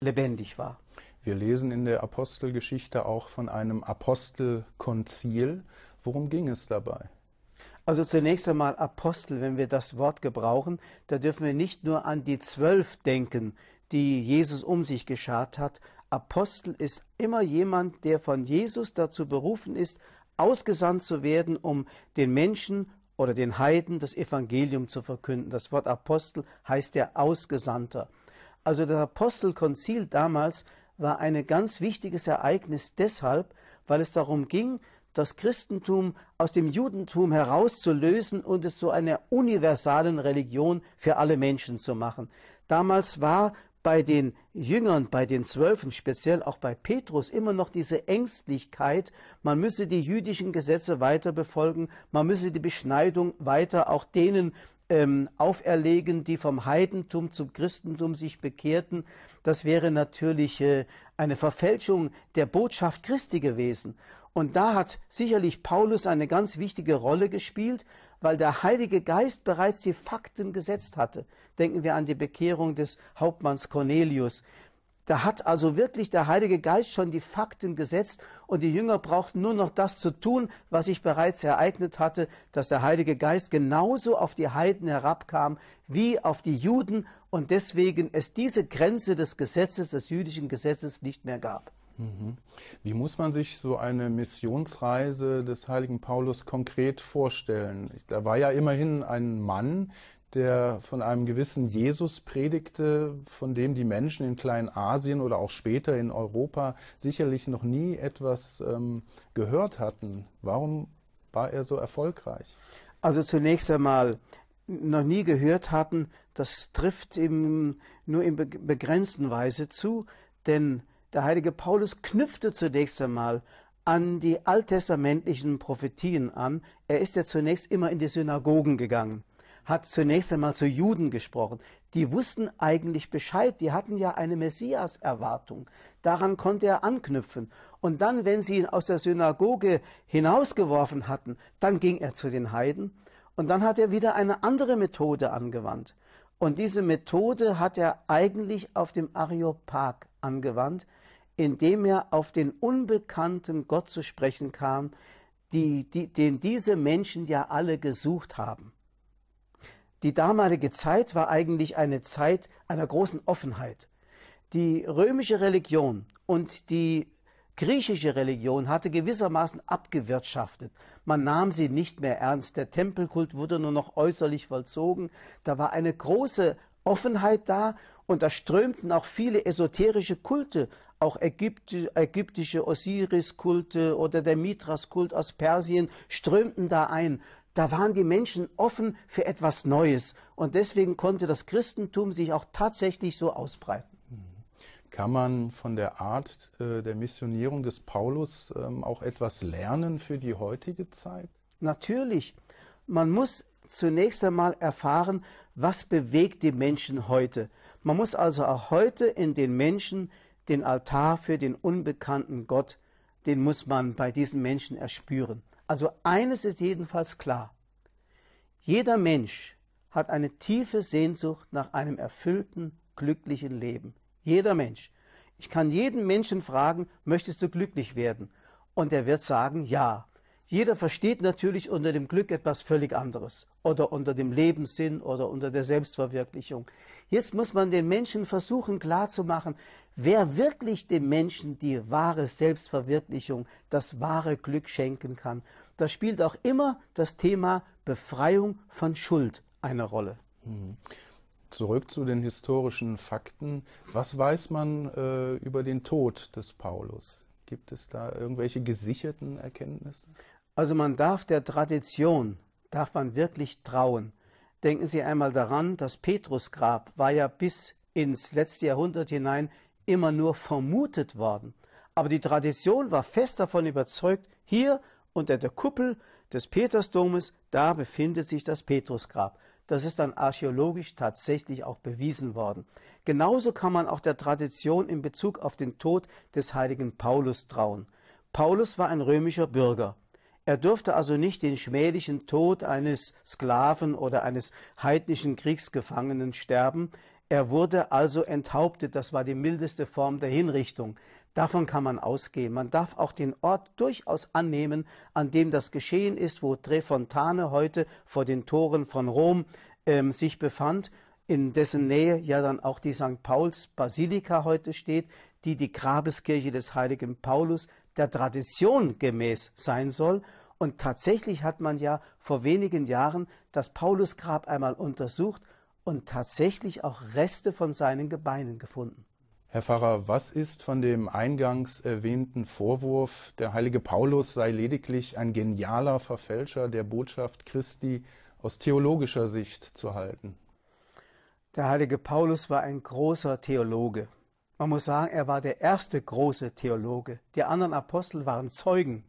lebendig war. Wir lesen in der Apostelgeschichte auch von einem Apostelkonzil. Worum ging es dabei? Also zunächst einmal Apostel, wenn wir das Wort gebrauchen, da dürfen wir nicht nur an die zwölf denken, die Jesus um sich geschart hat. Apostel ist immer jemand, der von Jesus dazu berufen ist, ausgesandt zu werden, um den Menschen oder den Heiden das Evangelium zu verkünden. Das Wort Apostel heißt der Ausgesandter. Also das Apostelkonzil damals war ein ganz wichtiges Ereignis deshalb, weil es darum ging, das Christentum aus dem Judentum herauszulösen und es zu einer universalen Religion für alle Menschen zu machen. Damals war bei den Jüngern, bei den Zwölfen, speziell auch bei Petrus immer noch diese Ängstlichkeit, man müsse die jüdischen Gesetze weiter befolgen, man müsse die Beschneidung weiter auch denen ähm, auferlegen, die vom Heidentum zum Christentum sich bekehrten. Das wäre natürlich äh, eine Verfälschung der Botschaft Christi gewesen. Und da hat sicherlich Paulus eine ganz wichtige Rolle gespielt, weil der Heilige Geist bereits die Fakten gesetzt hatte. Denken wir an die Bekehrung des Hauptmanns Cornelius. Da hat also wirklich der Heilige Geist schon die Fakten gesetzt und die Jünger brauchten nur noch das zu tun, was sich bereits ereignet hatte, dass der Heilige Geist genauso auf die Heiden herabkam wie auf die Juden und deswegen es diese Grenze des Gesetzes, des jüdischen Gesetzes nicht mehr gab. Mhm. Wie muss man sich so eine Missionsreise des heiligen Paulus konkret vorstellen? Da war ja immerhin ein Mann, der von einem gewissen Jesus predigte, von dem die Menschen in Kleinasien oder auch später in Europa sicherlich noch nie etwas ähm, gehört hatten. Warum war er so erfolgreich? Also zunächst einmal noch nie gehört hatten, das trifft ihm nur in begrenzten Weise zu, denn der heilige Paulus knüpfte zunächst einmal an die alttestamentlichen Prophetien an. Er ist ja zunächst immer in die Synagogen gegangen hat zunächst einmal zu Juden gesprochen. Die wussten eigentlich Bescheid, die hatten ja eine Messias-Erwartung. Daran konnte er anknüpfen. Und dann, wenn sie ihn aus der Synagoge hinausgeworfen hatten, dann ging er zu den Heiden. Und dann hat er wieder eine andere Methode angewandt. Und diese Methode hat er eigentlich auf dem Areopag angewandt, indem er auf den unbekannten Gott zu sprechen kam, die, die, den diese Menschen ja alle gesucht haben. Die damalige Zeit war eigentlich eine Zeit einer großen Offenheit. Die römische Religion und die griechische Religion hatte gewissermaßen abgewirtschaftet. Man nahm sie nicht mehr ernst. Der Tempelkult wurde nur noch äußerlich vollzogen. Da war eine große Offenheit da und da strömten auch viele esoterische Kulte, auch ägyptische Osiris-Kulte oder der Mithras-Kult aus Persien strömten da ein da waren die Menschen offen für etwas Neues. Und deswegen konnte das Christentum sich auch tatsächlich so ausbreiten. Mhm. Kann man von der Art äh, der Missionierung des Paulus ähm, auch etwas lernen für die heutige Zeit? Natürlich. Man muss zunächst einmal erfahren, was bewegt die Menschen heute. Man muss also auch heute in den Menschen den Altar für den unbekannten Gott den muss man bei diesen Menschen erspüren. Also eines ist jedenfalls klar. Jeder Mensch hat eine tiefe Sehnsucht nach einem erfüllten, glücklichen Leben. Jeder Mensch. Ich kann jeden Menschen fragen, möchtest du glücklich werden? Und er wird sagen, ja. Jeder versteht natürlich unter dem Glück etwas völlig anderes oder unter dem Lebenssinn oder unter der Selbstverwirklichung. Jetzt muss man den Menschen versuchen klarzumachen, wer wirklich dem Menschen die wahre Selbstverwirklichung, das wahre Glück schenken kann. Da spielt auch immer das Thema Befreiung von Schuld eine Rolle. Hm. Zurück zu den historischen Fakten. Was weiß man äh, über den Tod des Paulus? Gibt es da irgendwelche gesicherten Erkenntnisse? Also man darf der Tradition, darf man wirklich trauen. Denken Sie einmal daran, das Petrusgrab war ja bis ins letzte Jahrhundert hinein immer nur vermutet worden. Aber die Tradition war fest davon überzeugt, hier unter der Kuppel des Petersdomes, da befindet sich das Petrusgrab. Das ist dann archäologisch tatsächlich auch bewiesen worden. Genauso kann man auch der Tradition in Bezug auf den Tod des heiligen Paulus trauen. Paulus war ein römischer Bürger. Er durfte also nicht den schmählichen Tod eines Sklaven oder eines heidnischen Kriegsgefangenen sterben. Er wurde also enthauptet. Das war die mildeste Form der Hinrichtung. Davon kann man ausgehen. Man darf auch den Ort durchaus annehmen, an dem das geschehen ist, wo Trefontane heute vor den Toren von Rom ähm, sich befand, in dessen Nähe ja dann auch die St. Pauls Basilika heute steht, die die Grabeskirche des heiligen Paulus der Tradition gemäß sein soll und tatsächlich hat man ja vor wenigen Jahren das Paulusgrab einmal untersucht und tatsächlich auch Reste von seinen Gebeinen gefunden. Herr Pfarrer, was ist von dem eingangs erwähnten Vorwurf, der heilige Paulus sei lediglich ein genialer Verfälscher der Botschaft Christi aus theologischer Sicht zu halten? Der heilige Paulus war ein großer Theologe. Man muss sagen, er war der erste große Theologe. Die anderen Apostel waren Zeugen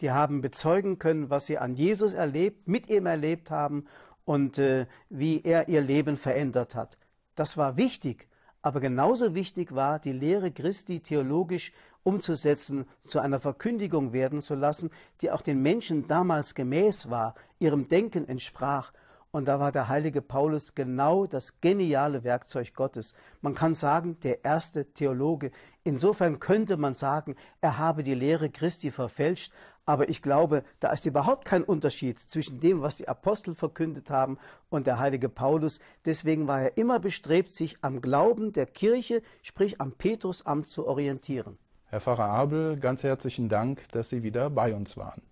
die haben bezeugen können, was sie an Jesus erlebt, mit ihm erlebt haben und äh, wie er ihr Leben verändert hat. Das war wichtig, aber genauso wichtig war, die Lehre Christi theologisch umzusetzen, zu einer Verkündigung werden zu lassen, die auch den Menschen damals gemäß war, ihrem Denken entsprach. Und da war der heilige Paulus genau das geniale Werkzeug Gottes. Man kann sagen, der erste Theologe. Insofern könnte man sagen, er habe die Lehre Christi verfälscht, aber ich glaube, da ist überhaupt kein Unterschied zwischen dem, was die Apostel verkündet haben und der heilige Paulus. Deswegen war er immer bestrebt, sich am Glauben der Kirche, sprich am Petrusamt zu orientieren. Herr Pfarrer Abel, ganz herzlichen Dank, dass Sie wieder bei uns waren.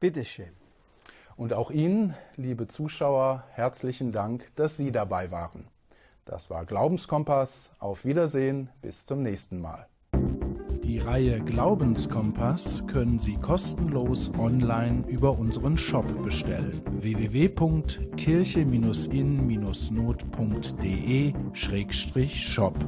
Bitteschön. Und auch Ihnen, liebe Zuschauer, herzlichen Dank, dass Sie dabei waren. Das war Glaubenskompass. Auf Wiedersehen, bis zum nächsten Mal. Reihe Glaubenskompass können Sie kostenlos online über unseren Shop bestellen. www.kirche-in-not.de-shop